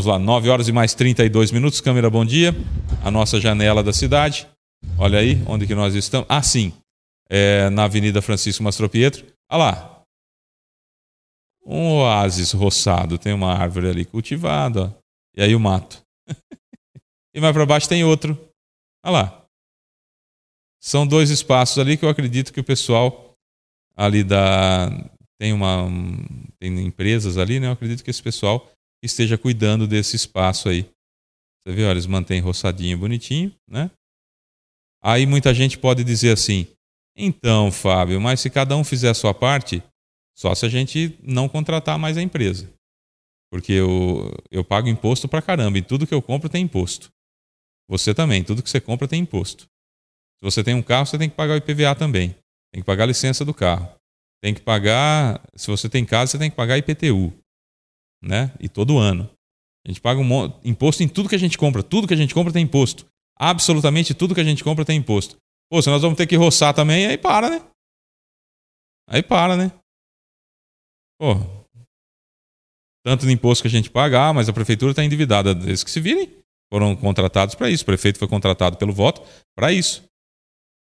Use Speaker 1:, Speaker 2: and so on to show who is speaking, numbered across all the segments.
Speaker 1: Vamos lá, 9 horas e mais 32 minutos. Câmera, bom dia. A nossa janela da cidade. Olha aí onde que nós estamos. Ah, sim. É na Avenida Francisco Mastropietro. olha lá. Um oásis roçado. Tem uma árvore ali cultivada. E aí o mato. e mais para baixo tem outro. olha lá. São dois espaços ali que eu acredito que o pessoal ali da. Tem uma. Tem empresas ali, né? Eu acredito que esse pessoal esteja cuidando desse espaço aí. Você vê, olha, eles mantêm roçadinho bonitinho, né? Aí muita gente pode dizer assim: então, Fábio, mas se cada um fizer a sua parte, só se a gente não contratar mais a empresa. Porque eu, eu pago imposto pra caramba e tudo que eu compro tem imposto. Você também, tudo que você compra tem imposto. Se você tem um carro, você tem que pagar o IPVA também. Tem que pagar a licença do carro. Tem que pagar, se você tem casa, você tem que pagar IPTU né? E todo ano. A gente paga um imposto em tudo que a gente compra. Tudo que a gente compra tem imposto. Absolutamente tudo que a gente compra tem imposto. Pô, se nós vamos ter que roçar também, aí para, né? Aí para, né? Pô, tanto de imposto que a gente paga, ah, mas a prefeitura está endividada. Eles que se virem foram contratados para isso. O prefeito foi contratado pelo voto para isso.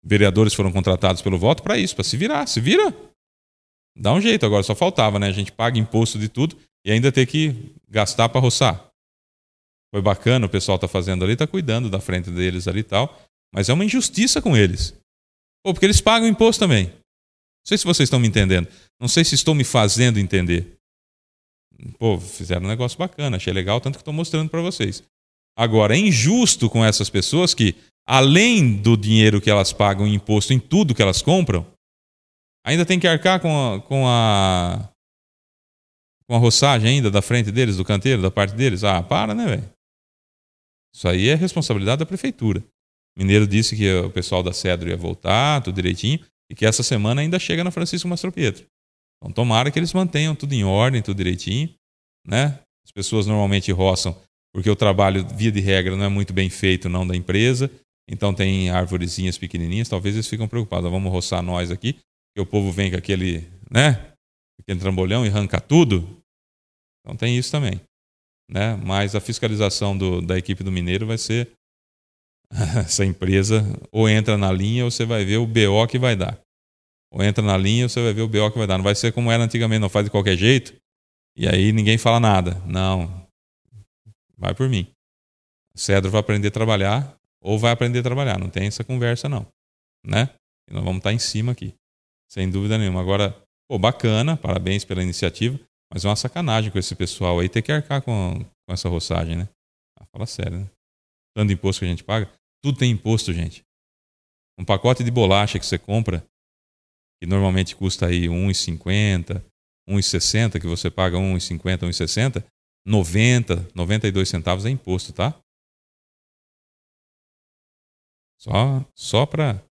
Speaker 1: Vereadores foram contratados pelo voto para isso, para se virar. Se vira. Dá um jeito agora, só faltava, né? A gente paga imposto de tudo e ainda ter que gastar para roçar. Foi bacana, o pessoal está fazendo ali, está cuidando da frente deles ali e tal, mas é uma injustiça com eles. Pô, porque eles pagam imposto também. Não sei se vocês estão me entendendo. Não sei se estou me fazendo entender. Pô, fizeram um negócio bacana, achei legal, tanto que estou mostrando para vocês. Agora, é injusto com essas pessoas que, além do dinheiro que elas pagam em imposto em tudo que elas compram, ainda tem que arcar com a, com a com a roçagem ainda da frente deles, do canteiro, da parte deles? Ah, para, né, velho? Isso aí é responsabilidade da prefeitura. O mineiro disse que o pessoal da Cedro ia voltar, tudo direitinho, e que essa semana ainda chega na Francisco Mastro Pietro. Então tomara que eles mantenham tudo em ordem, tudo direitinho, né? As pessoas normalmente roçam porque o trabalho, via de regra, não é muito bem feito não da empresa, então tem arvorezinhas pequenininhas, talvez eles ficam preocupados, vamos roçar nós aqui, que o povo vem com aquele, né? Aquele trambolhão e arranca tudo. Então tem isso também. Né? Mas a fiscalização do, da equipe do Mineiro vai ser essa empresa ou entra na linha ou você vai ver o BO que vai dar. Ou entra na linha ou você vai ver o BO que vai dar. Não vai ser como era antigamente, não faz de qualquer jeito e aí ninguém fala nada. Não, vai por mim. Cedro vai aprender a trabalhar ou vai aprender a trabalhar. Não tem essa conversa não, né? E nós vamos estar em cima aqui, sem dúvida nenhuma. Agora, pô, bacana, parabéns pela iniciativa. Mas é uma sacanagem com esse pessoal aí ter que arcar com, com essa roçagem, né? Ah, fala sério, né? Tanto imposto que a gente paga. Tudo tem imposto, gente. Um pacote de bolacha que você compra, que normalmente custa aí R$1,50, R$1,60, que você paga R$1,50, R$1,60, 90, 92 centavos é imposto, tá? Só, só para.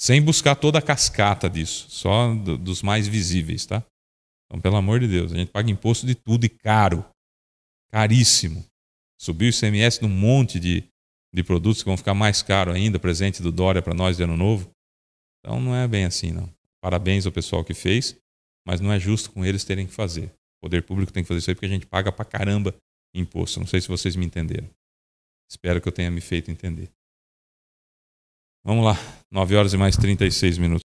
Speaker 1: Sem buscar toda a cascata disso, só do, dos mais visíveis, tá? Então, pelo amor de Deus, a gente paga imposto de tudo e caro. Caríssimo. Subiu o ICMS num monte de, de produtos que vão ficar mais caro ainda, presente do Dória para nós de ano novo. Então não é bem assim, não. Parabéns ao pessoal que fez, mas não é justo com eles terem que fazer. O poder público tem que fazer isso aí porque a gente paga pra caramba imposto. Não sei se vocês me entenderam. Espero que eu tenha me feito entender. Vamos lá, 9 horas e mais 36 minutos.